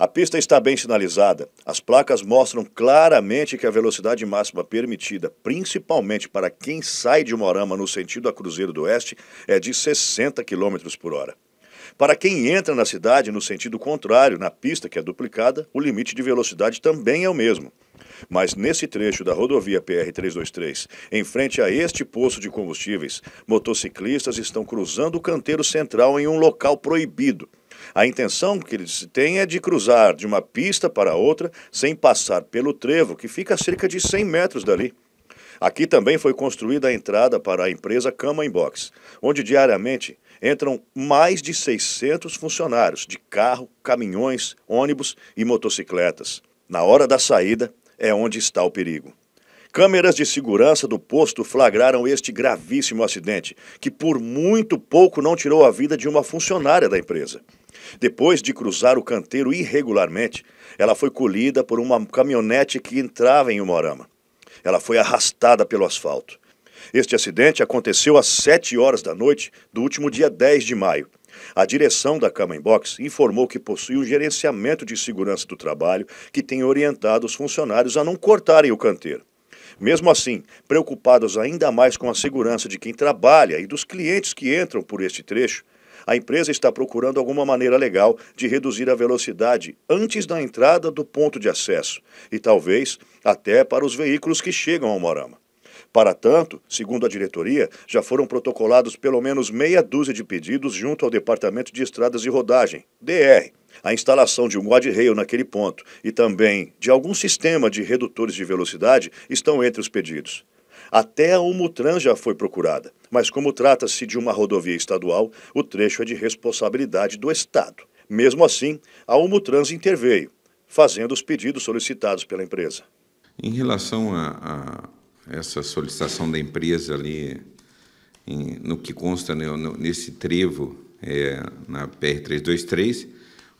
A pista está bem sinalizada. As placas mostram claramente que a velocidade máxima permitida, principalmente para quem sai de Morama no sentido a Cruzeiro do Oeste, é de 60 km por hora. Para quem entra na cidade no sentido contrário, na pista que é duplicada, o limite de velocidade também é o mesmo. Mas nesse trecho da rodovia PR-323, em frente a este poço de combustíveis, motociclistas estão cruzando o canteiro central em um local proibido a intenção que eles têm é de cruzar de uma pista para outra sem passar pelo trevo, que fica a cerca de 100 metros dali. Aqui também foi construída a entrada para a empresa Cama Box, onde diariamente entram mais de 600 funcionários de carro, caminhões, ônibus e motocicletas. Na hora da saída é onde está o perigo. Câmeras de segurança do posto flagraram este gravíssimo acidente, que por muito pouco não tirou a vida de uma funcionária da empresa. Depois de cruzar o canteiro irregularmente, ela foi colhida por uma caminhonete que entrava em Umorama. Ela foi arrastada pelo asfalto. Este acidente aconteceu às 7 horas da noite do último dia 10 de maio. A direção da Cama Box informou que possui um gerenciamento de segurança do trabalho que tem orientado os funcionários a não cortarem o canteiro. Mesmo assim, preocupados ainda mais com a segurança de quem trabalha e dos clientes que entram por este trecho, a empresa está procurando alguma maneira legal de reduzir a velocidade antes da entrada do ponto de acesso e talvez até para os veículos que chegam ao Morama. Para tanto, segundo a diretoria, já foram protocolados pelo menos meia dúzia de pedidos junto ao Departamento de Estradas e Rodagem, DR, a instalação de um rail naquele ponto e também de algum sistema de redutores de velocidade estão entre os pedidos. Até a Umutran já foi procurada, mas como trata-se de uma rodovia estadual, o trecho é de responsabilidade do Estado. Mesmo assim, a Umutrans interveio, fazendo os pedidos solicitados pela empresa. Em relação a, a essa solicitação da empresa ali, em, no que consta né, no, nesse trevo é, na PR323,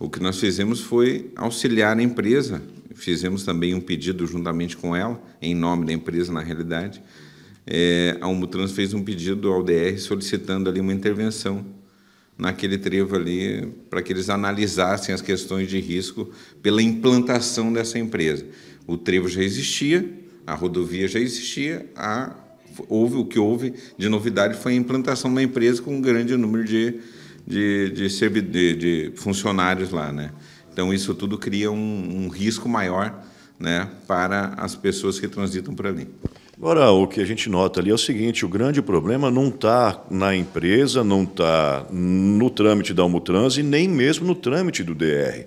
o que nós fizemos foi auxiliar a empresa fizemos também um pedido juntamente com ela, em nome da empresa, na realidade. É, a Umutrans fez um pedido ao DR solicitando ali uma intervenção naquele trevo ali, para que eles analisassem as questões de risco pela implantação dessa empresa. O trevo já existia, a rodovia já existia, a, houve o que houve de novidade foi a implantação da empresa com um grande número de, de, de, de, de funcionários lá, né? Então, isso tudo cria um, um risco maior né, para as pessoas que transitam por ali. Agora, o que a gente nota ali é o seguinte: o grande problema não está na empresa, não está no trâmite da Almutrans e nem mesmo no trâmite do DR.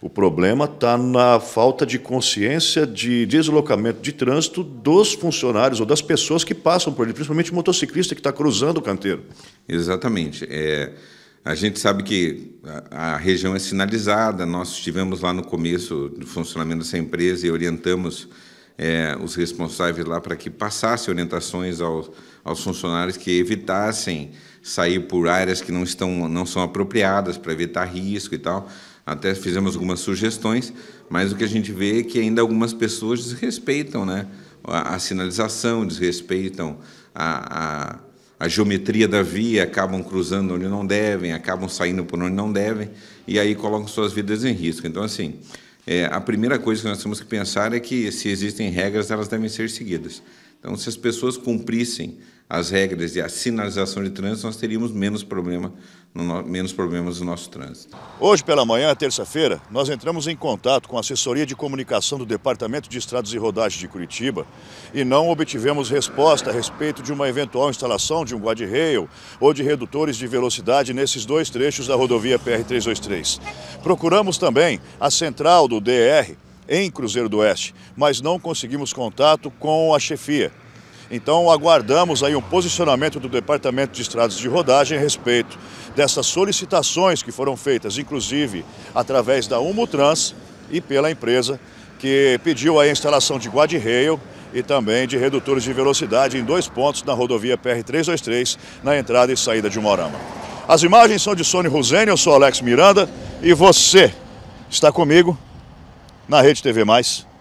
O problema está na falta de consciência de deslocamento de trânsito dos funcionários ou das pessoas que passam por ali, principalmente o motociclista que está cruzando o canteiro. Exatamente. É... A gente sabe que a, a região é sinalizada, nós estivemos lá no começo do funcionamento dessa empresa e orientamos é, os responsáveis lá para que passassem orientações ao, aos funcionários que evitassem sair por áreas que não, estão, não são apropriadas para evitar risco e tal. Até fizemos algumas sugestões, mas o que a gente vê é que ainda algumas pessoas desrespeitam né? a, a sinalização, desrespeitam a, a geometria da via, acabam cruzando onde não devem, acabam saindo por onde não devem, e aí colocam suas vidas em risco. Então, assim, é, a primeira coisa que nós temos que pensar é que se existem regras, elas devem ser seguidas. Então, se as pessoas cumprissem as regras de sinalização de trânsito, nós teríamos menos, problema no, menos problemas no nosso trânsito. Hoje pela manhã, terça-feira, nós entramos em contato com a assessoria de comunicação do Departamento de Estradas e Rodagens de Curitiba e não obtivemos resposta a respeito de uma eventual instalação de um guardrail ou de redutores de velocidade nesses dois trechos da rodovia PR-323. Procuramos também a central do DR em Cruzeiro do Oeste, mas não conseguimos contato com a chefia. Então aguardamos aí um posicionamento do Departamento de Estradas de Rodagem a respeito dessas solicitações que foram feitas, inclusive através da Umutrans e pela empresa que pediu a instalação de guardrail e também de redutores de velocidade em dois pontos na rodovia PR-323, na entrada e saída de Morama. As imagens são de Sônia Ruzene, eu sou Alex Miranda e você está comigo na Rede TV Mais.